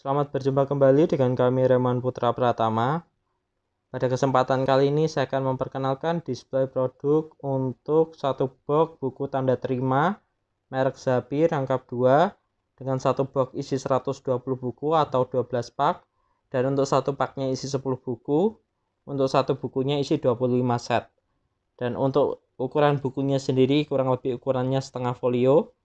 Selamat berjumpa kembali dengan kami Reman Putra Pratama. Pada kesempatan kali ini saya akan memperkenalkan display produk untuk satu box buku tanda terima merek Zapi rangkap 2 dengan satu box isi 120 buku atau 12 pak dan untuk satu paknya isi 10 buku, untuk satu bukunya isi 25 set. Dan untuk ukuran bukunya sendiri kurang lebih ukurannya setengah folio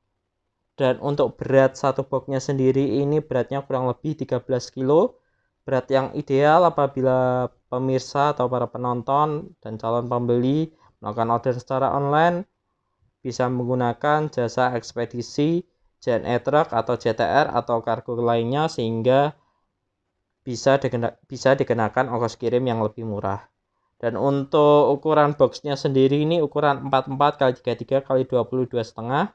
dan untuk berat satu boxnya sendiri ini beratnya kurang lebih 13 kilo berat yang ideal apabila pemirsa atau para penonton dan calon pembeli melakukan order secara online bisa menggunakan jasa ekspedisi JNE Truck atau JTR atau kargo lainnya sehingga bisa dikena, bisa dikenakan ongkos kirim yang lebih murah. Dan untuk ukuran boxnya sendiri ini ukuran 44 x 33 x 22 setengah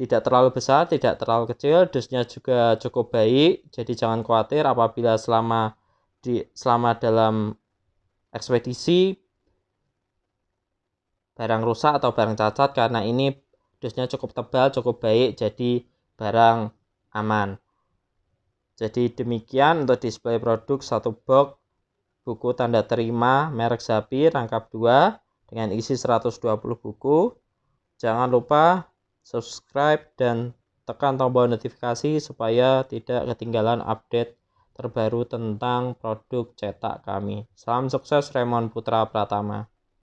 tidak terlalu besar, tidak terlalu kecil, Dusnya juga cukup baik. Jadi jangan khawatir apabila selama di selama dalam ekspedisi barang rusak atau barang cacat karena ini dusnya cukup tebal, cukup baik jadi barang aman. Jadi demikian untuk display produk satu box buku tanda terima merek Zapi rangkap 2 dengan isi 120 buku. Jangan lupa subscribe, dan tekan tombol notifikasi supaya tidak ketinggalan update terbaru tentang produk cetak kami. Salam sukses Raymond Putra Pratama.